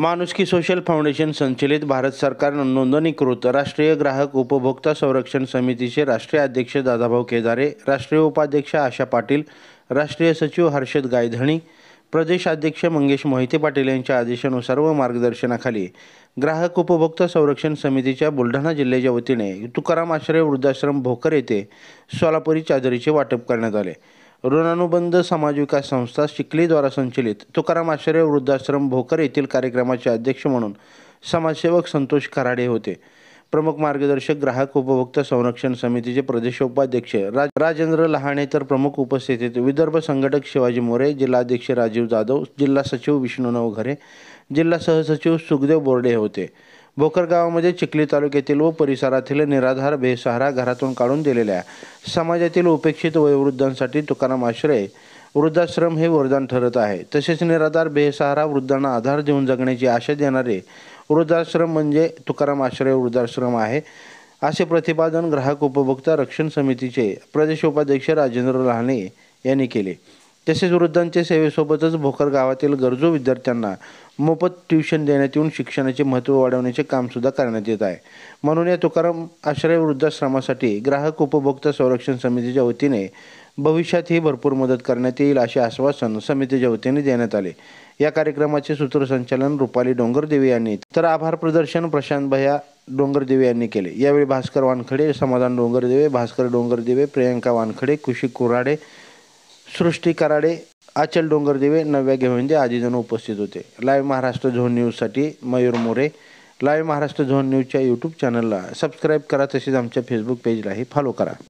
माणुसकी social foundation संचलित भारत सरकार नोंदणीकृत राष्ट्रीय ग्राहक उपभोक्ता संरक्षण समितीचे राष्ट्रीय अध्यक्ष दादाभाऊ केदारे राष्ट्रीय उपाध्यक्ष आशा पाटील राष्ट्रीय सचिव हर्षद गायधणी प्रदेश अध्यक्ष मंगेश मोहिते पाटील यांच्या आदेशानुसार व मार्गदर्शनाखाली ग्राहक उपभोक्ता संरक्षण समितीच्या बुलढाणा जिल्ह्याच्या वतीने तुकाराम आश्रय वृद्धाश्रम भोकर येथे सोलापुरी चादरीचे वाटप करण्यात आले ऋणानुबंध समाज विकास संस्था शिकलीद्वारा संचलित तुकाराम आश्रय वृद्धाश्रम भोकर येथील कार्यक्रमाचे अध्यक्ष म्हणून समाजसेवक संतोष कराडे होते प्रमुख मार्गदर्शक ग्राहक उपभोक्ता संरक्षण समितीचे प्रदेश उपाध्यक्ष राज राजेंद्र लहाणे तर प्रमुख उपस्थितीत विदर्भ संघटक शिवाजी मोरे जिल्हाध्यक्ष राजीव जाधव जिल्हा सचिव विष्णू नवघरे जिल्हा सहसचिव सुखदेव बोर्डे होते भोकर गावामध्ये चिखली तालुक्यातील व परिसरातील निराधार बेसहारा घरातून काढून दिलेल्या समाजातील उपेक्षित वयोवृद्धांसाठी तुकाराम आश्रय वृद्धाश्रम हे वरदान ठरत आहे तसेच निराधार बेसहारा वृद्धांना आधार देऊन जगण्याची आशा देणारे वृद्धाश्रम म्हणजे तुकाराम आश्रय वृद्धाश्रम आहे असे प्रतिपादन ग्राहक उपभोक्ता रक्षण समितीचे प्रदेश उपाध्यक्ष राजेंद्र लहाने यांनी केले तसेच वृद्धांच्या सेवेसोबतच भोकर गावातील गरजू विद्यार्थ्यांना मोफत ट्युशन देण्यात येऊन शिक्षणाचे महत्त्व वाढवण्याचे कामसुद्धा करण्यात येत आहे म्हणून या तुकाराम आश्रय वृद्धाश्रमासाठी ग्राहक उपभोक्ता संरक्षण समितीच्या वतीने भविष्यातही भरपूर मदत करण्यात येईल असे आश्वासन समितीच्या वतीने देण्यात आले या कार्यक्रमाचे सूत्रसंचालन रुपाली डोंगरदेवी यांनी तर आभार प्रदर्शन प्रशांत भया डोंगरदेवे यांनी केले यावेळी भास्कर वानखडे समाधान डोंगरदेवे भास्कर डोंगरदेवे प्रियंका वानखडे खुशी कुराडे सृष्टी कराडे आचल डोंगर देवे नव्या घेवंजे आदीजण उपस्थित होते लाईव्ह महाराष्ट्र झोन न्यूजसाठी मयूर मोरे लाईव्ह महाराष्ट्र झोन न्यूजच्या यूट्यूब चॅनलला सबस्क्राईब करा तसेच आमच्या फेसबुक पेजलाही फॉलो करा